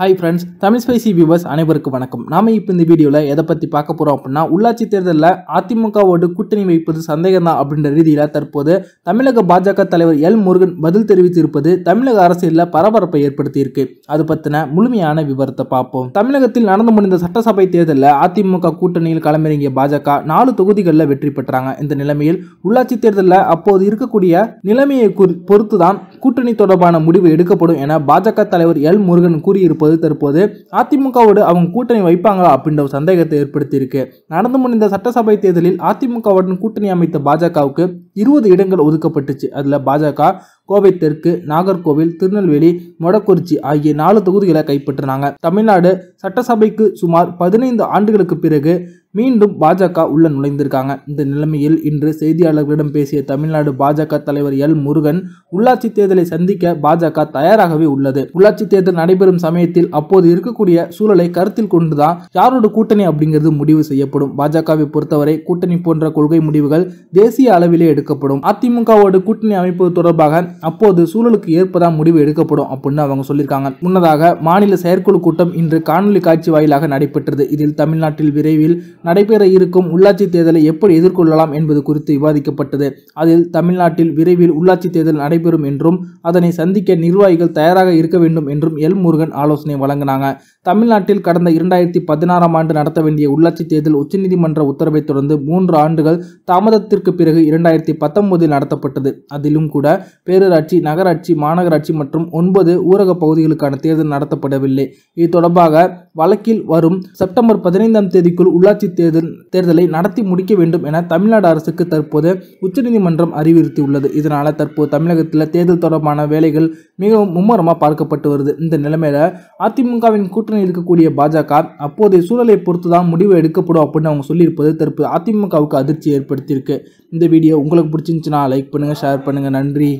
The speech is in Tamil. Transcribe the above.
hi friends Tamil spicy viewers அனைவருக்கும் வணக்கம் நாம் இப்போ இந்த வீடியோவில் எதை பற்றி பார்க்க போகிறோம் அப்படின்னா உள்ளாட்சி தேர்தலில் அதிமுகவோடு கூட்டணி வைப்பது சந்தேகம் தான் அப்படின்ற ரீதியில் தற்போது தமிழக பாஜக தலைவர் எல் முருகன் பதில் தெரிவித்திருப்பது தமிழக அரசியலில் பரபரப்பை ஏற்படுத்தியிருக்கு அது பற்றின முழுமையான விவரத்தை பார்ப்போம் தமிழகத்தில் நடந்து முடிந்த சட்டசபை தேர்தலில் அதிமுக கூட்டணியில் களமிறங்கிய பாஜக நாலு தொகுதிகளில் வெற்றி பெற்றாங்க இந்த நிலைமையில் உள்ளாட்சி தேர்தலில் அப்போது இருக்கக்கூடிய நிலைமையை பொறுத்து தான் கூட்டணி தொடர்பான முடிவு எடுக்கப்படும் என பாஜக தலைவர் எல் முருகன் கூறியிருப்பது என்பது தற்போது அதிமுகவோடு அவங்க கூட்டணி வைப்பாங்களா அப்படின்ற ஒரு சந்தேகத்தை ஏற்படுத்தியிருக்கு நடந்து முடிந்த சட்டசபை தேர்தலில் அதிமுகவுடன் கூட்டணி அமைத்த பாஜகவுக்கு இருபது இடங்கள் ஒதுக்கப்பட்டுச்சு அதில் பாஜக கோவை தெற்கு நாகர்கோவில் திருநெல்வேலி மொடக்குறிச்சி ஆகிய நாலு தொகுதிகளை கைப்பற்றினாங்க தமிழ்நாடு சட்டசபைக்கு சுமார் பதினைந்து ஆண்டுகளுக்கு பிறகு மீண்டும் பாஜக உள்ள நுழைந்திருக்காங்க இந்த நிலைமையில் இன்று செய்தியாளர்களிடம் பேசிய தமிழ்நாடு பாஜக தலைவர் எல் முருகன் உள்ளாட்சி தேர்தலை சந்திக்க பாஜக தயாராகவே உள்ளது உள்ளாட்சி தேர்தல் நடைபெறும் சமயத்தில் அப்போது இருக்கக்கூடிய சூழலை கருத்தில் கொண்டுதான் யாரோட கூட்டணி அப்படிங்கிறது முடிவு செய்யப்படும் பாஜகவை பொறுத்தவரை கூட்டணி போன்ற கொள்கை முடிவுகள் தேசிய அளவிலே எடுக்கப்படும் அதிமுகவோடு கூட்டணி அமைப்பது தொடர்பாக அப்போது சூழலுக்கு ஏற்பதான் முடிவு எடுக்கப்படும் அப்படின்னு அவங்க சொல்லியிருக்காங்க முன்னதாக மாநில செயற்குழு கூட்டம் இன்று காணொலி காட்சி வாயிலாக நடைபெற்றது இதில் தமிழ்நாட்டில் விரைவில் நடைபெற இருக்கும் உள்ளாட்சி தேர்தலை எப்படி எதிர்கொள்ளலாம் என்பது குறித்து விவாதிக்கப்பட்டது அதில் தமிழ்நாட்டில் விரைவில் உள்ளாட்சி தேர்தல் நடைபெறும் என்றும் அதனை சந்திக்க நிர்வாகிகள் தயாராக இருக்க வேண்டும் என்றும் எல் முருகன் ஆலோசனை வழங்கினாங்க தமிழ்நாட்டில் கடந்த இரண்டாயிரத்தி பதினாறாம் ஆண்டு நடத்த வேண்டிய உள்ளாட்சி தேர்தல் உச்சநீதிமன்ற உத்தரவை தொடர்ந்து மூன்று ஆண்டுகள் தாமதத்திற்கு பிறகு இரண்டாயிரத்தி பத்தொன்பதில் நடத்தப்பட்டது அதிலும் கூட பேரரசு பேரூராட்சி நகராட்சி மாநகராட்சி மற்றும் ஒன்பது ஊரக பகுதிகளுக்கான தேர்தல் நடத்தப்படவில்லை இது தொடர்பாக வழக்கில் வரும் செப்டம்பர் பதினைந்தாம் தேதிக்குள் உள்ளாட்சி தேர்தல் தேர்தலை நடத்தி முடிக்க வேண்டும் என தமிழ்நாடு அரசுக்கு தற்போது உச்சநீதிமன்றம் அறிவுறுத்தியுள்ளது இதனால் தற்போது தமிழகத்தில் தேர்தல் தொடர்பான வேலைகள் மிகவும் மும்முரமாக பார்க்கப்பட்டு வருது இந்த நிலைமையில் அதிமுகவின் கூட்டணி இருக்கக்கூடிய பாஜக அப்போதைய சூழலை பொறுத்து தான் முடிவு எடுக்கப்படும் அப்படின்னு அவங்க சொல்லியிருப்பது தற்போது அதிமுகவுக்கு அதிர்ச்சி ஏற்படுத்தியிருக்கு இந்த வீடியோ உங்களுக்கு பிடிச்சிருந்துச்சுன்னா லைக் பண்ணுங்கள் ஷேர் பண்ணுங்கள் நன்றி